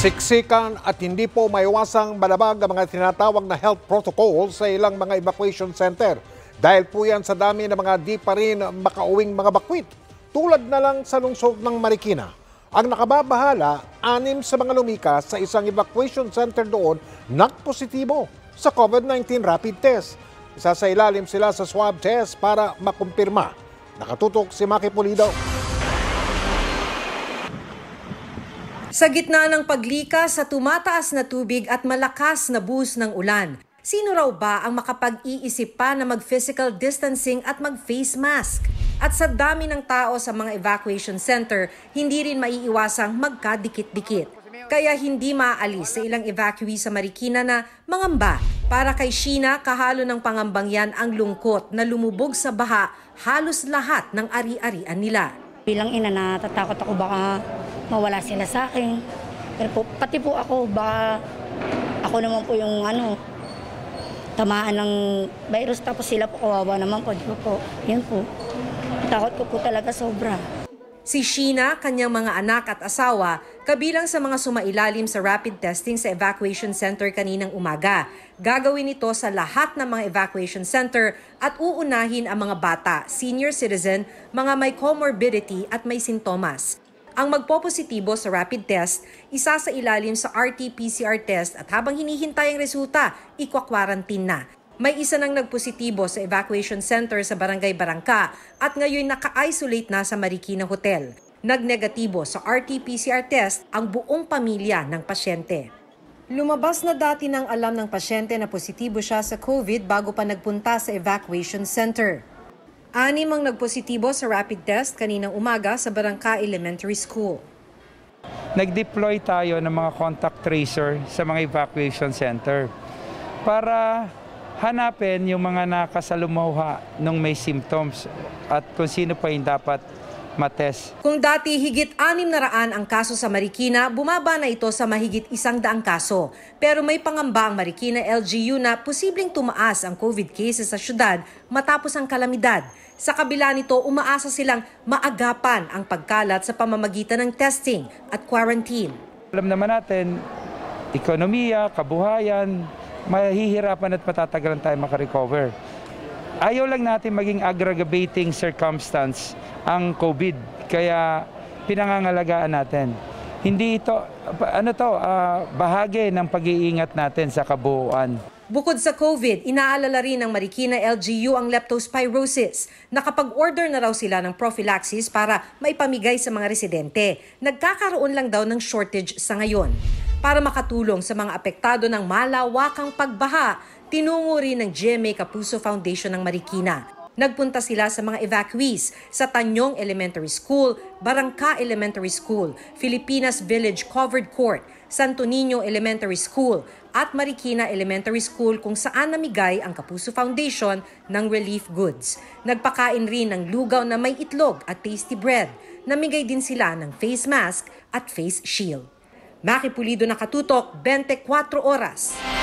Siksikan at hindi po maiwasang malabag ang mga tinatawag na health protocols sa ilang mga evacuation center dahil po yan sa dami ng mga di pa rin makauwing mga bakwit tulad na lang sa lungsod ng Marikina. Ang nakababahala, anim sa mga lumikas sa isang evacuation center doon nagpositibo sa COVID-19 rapid test. Isa sa ilalim sila sa swab test para makumpirma. Nakatutok si Maki Pulido. Sa gitna ng paglika sa tumataas na tubig at malakas na buhos ng ulan, sino raw ba ang makapag-iisip pa na mag-physical distancing at mag-face mask? At sa dami ng tao sa mga evacuation center, hindi rin maiiwasang magkadikit-dikit. Kaya hindi maaalis sa ilang evacuee sa Marikina na mangamba. Para kay Sheena, kahalo ng pangambang yan ang lungkot na lumubog sa baha halos lahat ng ari-arian nila. Bilang ina, natatakot ako baka mawala sila sa akin. Pero po, pati po ako, baka ako naman po yung ano, tamaan ng virus tapos sila po kawawa naman po. Diba po, yun po. Takot ko po talaga sobra. Si Sheena, kanyang mga anak at asawa, kabilang sa mga sumailalim sa rapid testing sa evacuation center kaninang umaga. Gagawin ito sa lahat ng mga evacuation center at uunahin ang mga bata, senior citizen, mga may comorbidity at may sintomas. Ang magpopositibo sa rapid test, isa sa ilalim sa RT-PCR test at habang hinihintay ang resulta, ikwa-quarantine na. May isa nang nagpositibo sa evacuation center sa Barangay Barangka at ngayon naka-isolate na sa Marikina Hotel. Nagnegatibo sa RT-PCR test ang buong pamilya ng pasyente. Lumabas na dati ng alam ng pasyente na positibo siya sa COVID bago pa nagpunta sa evacuation center. Anim ang nagpositibo sa rapid test kaninang umaga sa Barangka Elementary School. Nag-deploy tayo ng mga contact tracer sa mga evacuation center para hanapin yung mga nakasalumuha nung may symptoms at kung sino pa yung dapat Mates. Kung dati higit 600 ang kaso sa Marikina, bumaba na ito sa mahigit 100 kaso. Pero may pangamba ang Marikina LGU na posibleng tumaas ang COVID cases sa syudad matapos ang kalamidad. Sa kabila nito, umaasa silang maagapan ang pagkalat sa pamamagitan ng testing at quarantine. Alam naman natin, ekonomiya, kabuhayan, mahihirapan at matatagalan tayo makarecover. Ayaw lang natin maging aggravating circumstance ang COVID. Kaya pinangangalagaan natin. Hindi ito, ano to, uh, bahagi ng pag-iingat natin sa kabuuan. Bukod sa COVID, inaalala rin ng Marikina LGU ang leptospirosis. Nakapag-order na raw sila ng prophylaxis para maipamigay sa mga residente. Nagkakaroon lang daw ng shortage sa ngayon. Para makatulong sa mga apektado ng malawakang pagbaha, tinungo rin ng GMA Capuso Foundation ng Marikina nagpunta sila sa mga evacuees sa Tanyong Elementary School, Barangka Elementary School, Filipinas Village Covered Court, Santo Niño Elementary School at Marikina Elementary School kung saan namigay ang Kapuso Foundation ng relief goods. Nagpakain rin ng lugaw na may itlog at tasty bread. Namigay din sila ng face mask at face shield. Maki Pulido nakatutok 24 oras.